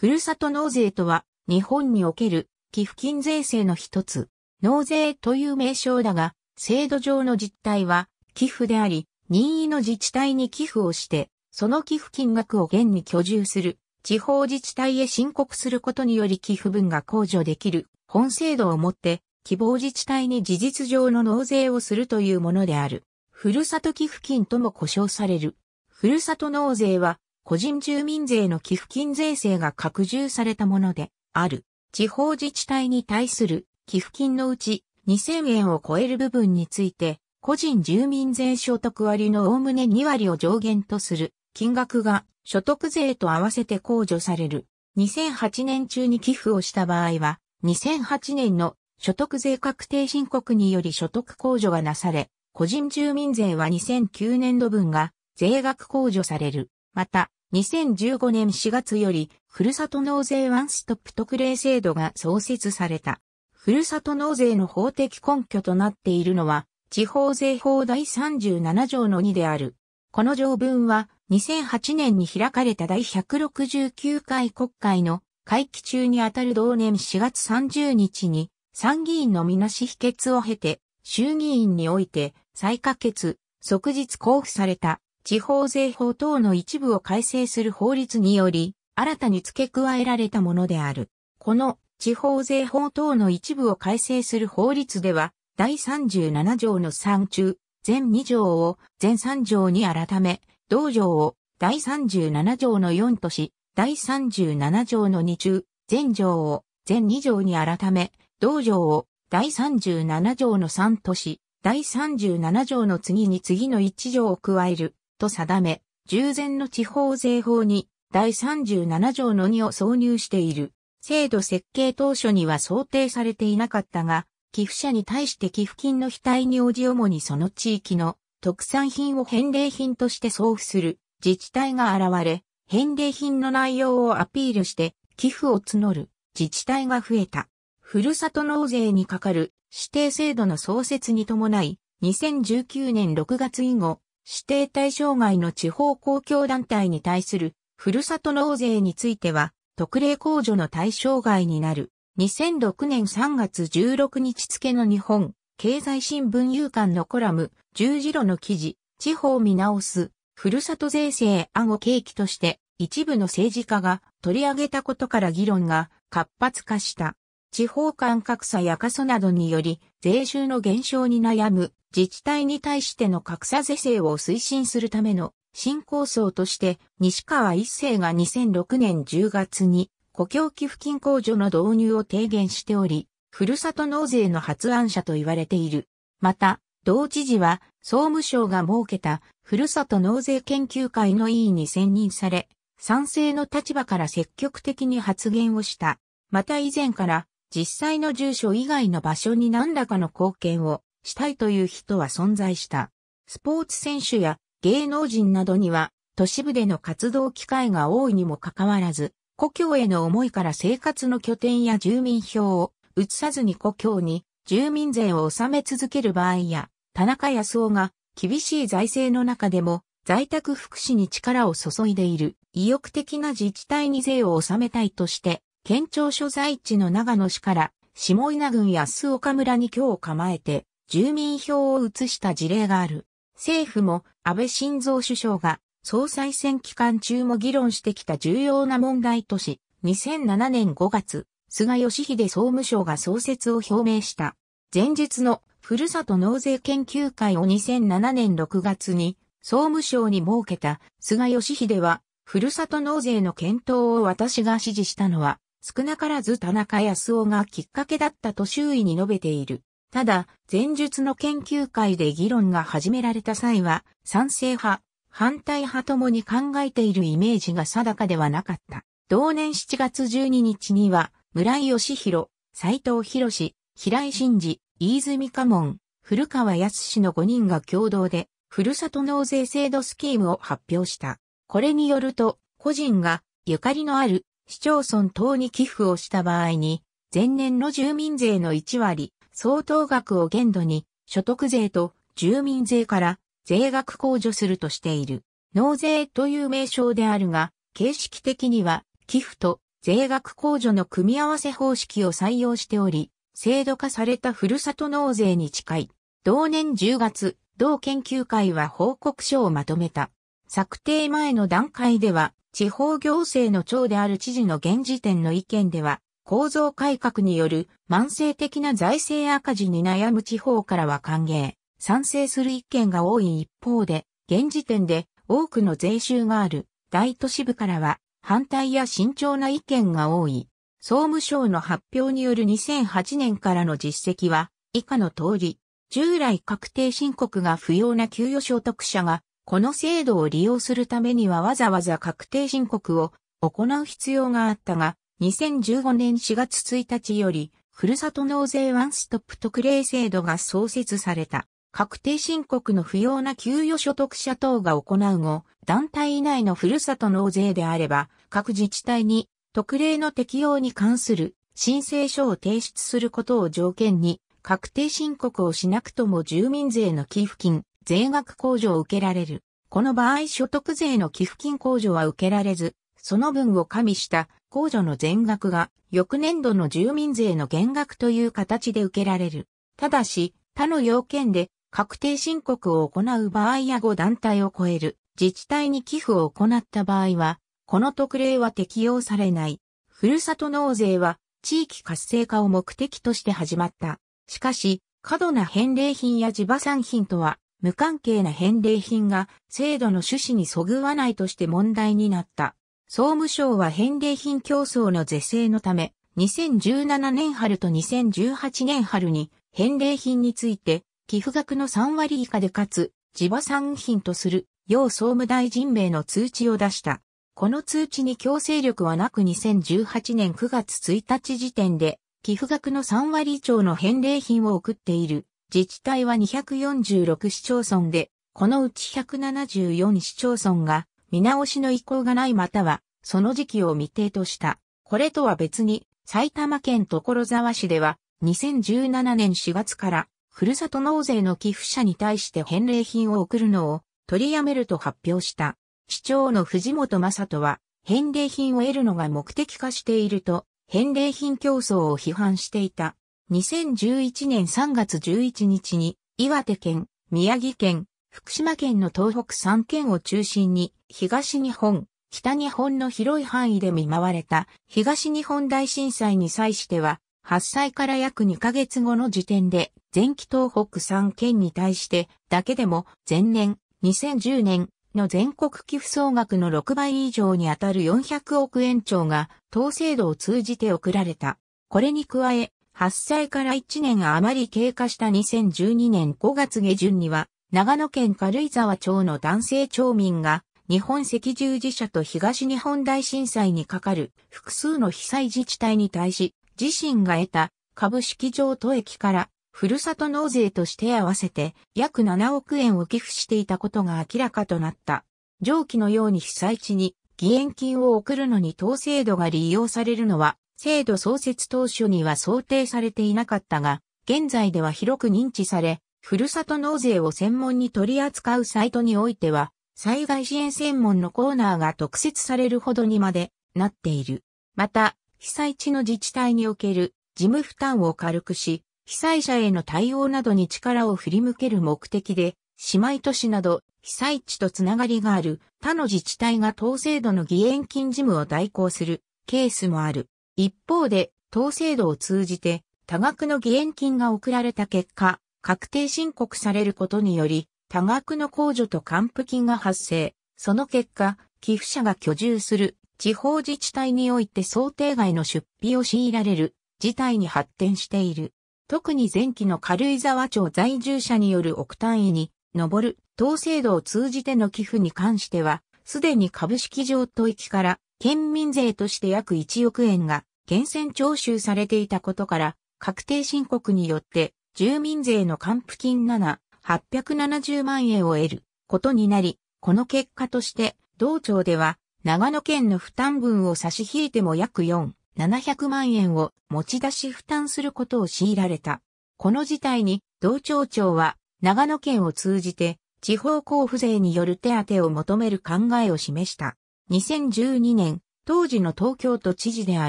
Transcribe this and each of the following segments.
ふるさと納税とは、日本における寄付金税制の一つ、納税という名称だが、制度上の実態は、寄付であり、任意の自治体に寄付をして、その寄付金額を現に居住する、地方自治体へ申告することにより寄付分が控除できる、本制度をもって、希望自治体に事実上の納税をするというものである。ふるさと寄付金とも呼称される。ふるさと納税は、個人住民税の寄付金税制が拡充されたものである。地方自治体に対する寄付金のうち2000円を超える部分について、個人住民税所得割のおおむね2割を上限とする金額が所得税と合わせて控除される。2008年中に寄付をした場合は、2008年の所得税確定申告により所得控除がなされ、個人住民税は2009年度分が税額控除される。また、2015年4月より、ふるさと納税ワンストップ特例制度が創設された。ふるさと納税の法的根拠となっているのは、地方税法第37条の2である。この条文は、2008年に開かれた第169回国会の会期中にあたる同年4月30日に、参議院のみなし否決を経て、衆議院において再可決、即日交付された地方税法等の一部を改正する法律により、新たに付け加えられたものである。この地方税法等の一部を改正する法律では、第37条の3中、全2条を全3条に改め、同条を第37条の4とし、第37条の2中、全条を全2条に改め、同条を第37条の3とし、第37条の次に次の1条を加える。と定め、従前の地方税法に第37条の2を挿入している。制度設計当初には想定されていなかったが、寄付者に対して寄付金の額に応じ主にその地域の特産品を返礼品として送付する自治体が現れ、返礼品の内容をアピールして寄付を募る自治体が増えた。ふるさと納税にかかる指定制度の創設に伴い、2019年6月以後、指定対象外の地方公共団体に対するふるさと納税については特例控除の対象外になる。2006年3月16日付の日本経済新聞有刊のコラム十字路の記事地方見直すふるさと税制案を契機として一部の政治家が取り上げたことから議論が活発化した。地方間格差や過疎などにより税収の減少に悩む自治体に対しての格差是正を推進するための新構想として西川一世が2006年10月に故郷寄付金控除の導入を提言しており、ふるさと納税の発案者と言われている。また、同知事は総務省が設けたふるさと納税研究会の委員に選任され、賛成の立場から積極的に発言をした。また以前から実際の住所以外の場所に何らかの貢献をしたいという人は存在した。スポーツ選手や芸能人などには都市部での活動機会が多いにもかかわらず、故郷への思いから生活の拠点や住民票を移さずに故郷に住民税を納め続ける場合や、田中康夫が厳しい財政の中でも在宅福祉に力を注いでいる意欲的な自治体に税を納めたいとして、県庁所在地の長野市から下稲郡や須岡村に今日構えて、住民票を移した事例がある。政府も安倍晋三首相が総裁選期間中も議論してきた重要な問題とし、2007年5月、菅義偉総務省が創設を表明した。前日のふるさと納税研究会を2007年6月に総務省に設けた菅義偉は、ふるさと納税の検討を私が指示したのは、少なからず田中康夫がきっかけだったと周囲に述べている。ただ、前述の研究会で議論が始められた際は、賛成派、反対派ともに考えているイメージが定かではなかった。同年7月12日には、村井義弘、斎藤博士、平井真嗣、飯泉家門、古川康の5人が共同で、ふるさと納税制度スキームを発表した。これによると、個人がゆかりのある市町村等に寄付をした場合に、前年の住民税の1割、相当額を限度に所得税と住民税から税額控除するとしている。納税という名称であるが、形式的には寄付と税額控除の組み合わせ方式を採用しており、制度化されたふるさと納税に近い。同年10月、同研究会は報告書をまとめた。策定前の段階では、地方行政の長である知事の現時点の意見では、構造改革による慢性的な財政赤字に悩む地方からは歓迎、賛成する意見が多い一方で、現時点で多くの税収がある大都市部からは反対や慎重な意見が多い。総務省の発表による2008年からの実績は以下の通り、従来確定申告が不要な給与所得者がこの制度を利用するためにはわざわざ確定申告を行う必要があったが、2015年4月1日より、ふるさと納税ワンストップ特例制度が創設された。確定申告の不要な給与所得者等が行う後、団体以内のふるさと納税であれば、各自治体に特例の適用に関する申請書を提出することを条件に、確定申告をしなくとも住民税の寄付金、税額控除を受けられる。この場合所得税の寄付金控除は受けられず、その分を加味した控除の全額が翌年度の住民税の減額という形で受けられる。ただし、他の要件で確定申告を行う場合や5団体を超える自治体に寄付を行った場合は、この特例は適用されない。ふるさと納税は地域活性化を目的として始まった。しかし、過度な返礼品や地場産品とは無関係な返礼品が制度の趣旨にそぐわないとして問題になった。総務省は返礼品競争の是正のため、2017年春と2018年春に返礼品について寄付額の3割以下でかつ地場産品とする要総務大臣名の通知を出した。この通知に強制力はなく2018年9月1日時点で寄付額の3割以上の返礼品を送っている自治体は246市町村で、このうち174市町村が見直しの意向がないまたは、その時期を未定とした。これとは別に、埼玉県所沢市では、2017年4月から、ふるさと納税の寄付者に対して返礼品を送るのを取りやめると発表した。市長の藤本正人は、返礼品を得るのが目的化していると、返礼品競争を批判していた。2011年3月11日に、岩手県、宮城県、福島県の東北3県を中心に、東日本、北日本の広い範囲で見舞われた東日本大震災に際しては、発災から約2ヶ月後の時点で、前期東北3県に対してだけでも前年、2010年の全国寄付総額の6倍以上にあたる400億円超が、統制度を通じて送られた。これに加え、発災から1年余り経過した2012年5月下旬には、長野県軽井沢町の男性町民が日本赤十字社と東日本大震災にかかる複数の被災自治体に対し、自身が得た株式上都益からふるさと納税として合わせて約7億円を寄付していたことが明らかとなった。上記のように被災地に義援金を送るのに当制度が利用されるのは、制度創設当初には想定されていなかったが、現在では広く認知され、ふるさと納税を専門に取り扱うサイトにおいては、災害支援専門のコーナーが特設されるほどにまでなっている。また、被災地の自治体における事務負担を軽くし、被災者への対応などに力を振り向ける目的で、姉妹都市など被災地とつながりがある他の自治体が当制度の義援金事務を代行するケースもある。一方で、当制度を通じて多額の義援金が送られた結果、確定申告されることにより、多額の控除と還付金が発生。その結果、寄付者が居住する地方自治体において想定外の出費を強いられる事態に発展している。特に前期の軽井沢町在住者による億単位に上る党制度を通じての寄付に関しては、すでに株式上都域から県民税として約1億円が源泉徴収されていたことから、確定申告によって住民税の還付金7、870万円を得ることになり、この結果として、同庁では、長野県の負担分を差し引いても約4、700万円を持ち出し負担することを強いられた。この事態に、同庁長は、長野県を通じて、地方交付税による手当を求める考えを示した。2012年、当時の東京都知事であ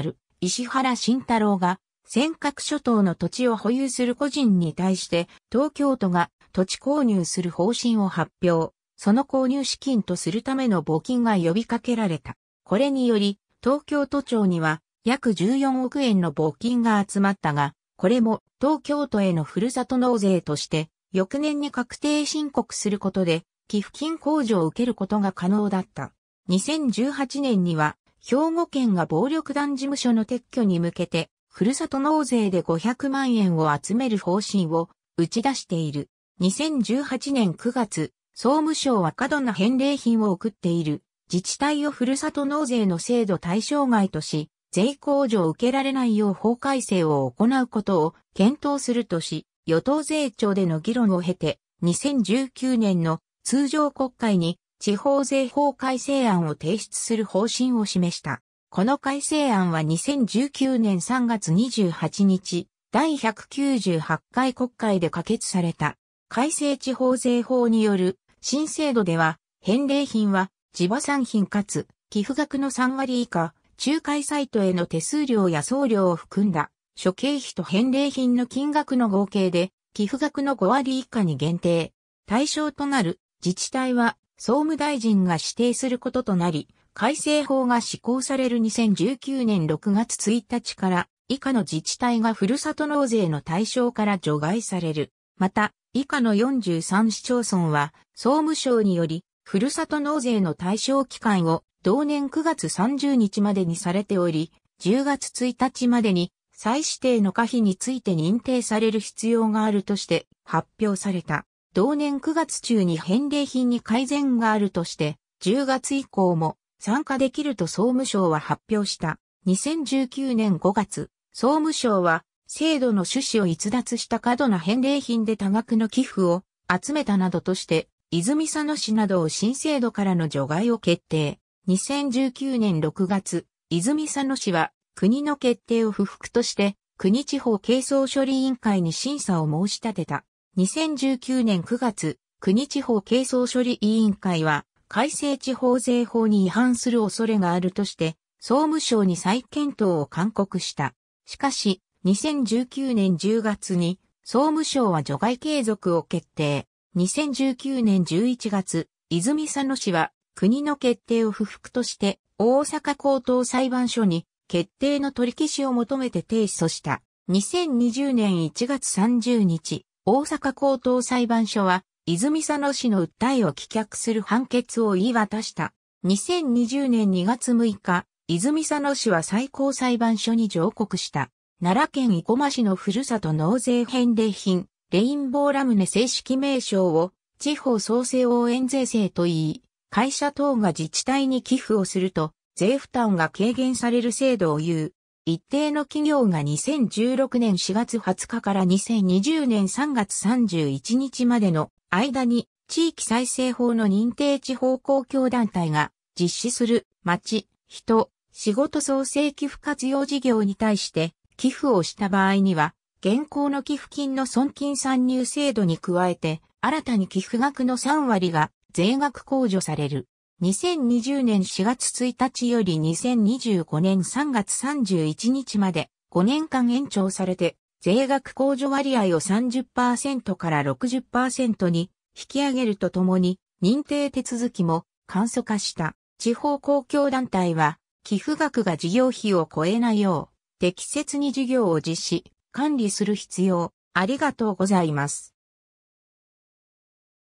る石原慎太郎が尖閣諸島の土地を保有する個人に対して東京都が土地購入する方針を発表、その購入資金とするための募金が呼びかけられた。これにより、東京都庁には約14億円の募金が集まったが、これも東京都へのふるさと納税として、翌年に確定申告することで、寄付金控除を受けることが可能だった。2018年には、兵庫県が暴力団事務所の撤去に向けて、ふるさと納税で500万円を集める方針を打ち出している。2018年9月、総務省は過度な返礼品を送っている自治体をふるさと納税の制度対象外とし、税控除を受けられないよう法改正を行うことを検討するとし、与党税調での議論を経て、2019年の通常国会に地方税法改正案を提出する方針を示した。この改正案は2019年3月28日、第198回国会で可決された。改正地方税法による新制度では、返礼品は地場産品かつ寄付額の3割以下、仲介サイトへの手数料や送料を含んだ諸経費と返礼品の金額の合計で寄付額の5割以下に限定。対象となる自治体は総務大臣が指定することとなり、改正法が施行される2019年6月1日から以下の自治体がふるさと納税の対象から除外される。また、以下の43市町村は、総務省により、ふるさと納税の対象期間を同年9月30日までにされており、10月1日までに再指定の可否について認定される必要があるとして発表された。同年9月中に返礼品に改善があるとして、10月以降も参加できると総務省は発表した。2019年5月、総務省は制度の趣旨を逸脱した過度な返礼品で多額の寄付を集めたなどとして、泉佐野市などを新制度からの除外を決定。2019年6月、泉佐野市は国の決定を不服として、国地方軽装処理委員会に審査を申し立てた。2019年9月、国地方軽装処理委員会は、改正地方税法に違反する恐れがあるとして、総務省に再検討を勧告した。しかし、2019年10月に総務省は除外継続を決定。2019年11月、泉佐野市は国の決定を不服として大阪高等裁判所に決定の取り消しを求めて提訴した。2020年1月30日、大阪高等裁判所は、泉佐野市の訴えを棄却する判決を言い渡した。2020年2月6日、泉佐野市は最高裁判所に上告した。奈良県生駒市のふるさと納税返礼品、レインボーラムネ正式名称を、地方創生応援税制といい、会社等が自治体に寄付をすると、税負担が軽減される制度を言う。一定の企業が2016年4月20日から2020年3月31日までの間に地域再生法の認定地方公共団体が実施する町、人、仕事創生寄付活用事業に対して寄付をした場合には、現行の寄付金の損金参入制度に加えて、新たに寄付額の3割が税額控除される。2020年4月1日より2025年3月31日まで5年間延長されて、税額控除割合を30%から60%に引き上げるとともに、認定手続きも簡素化した地方公共団体は、寄付額が事業費を超えないよう、適切に事業を実施、管理する必要、ありがとうございます。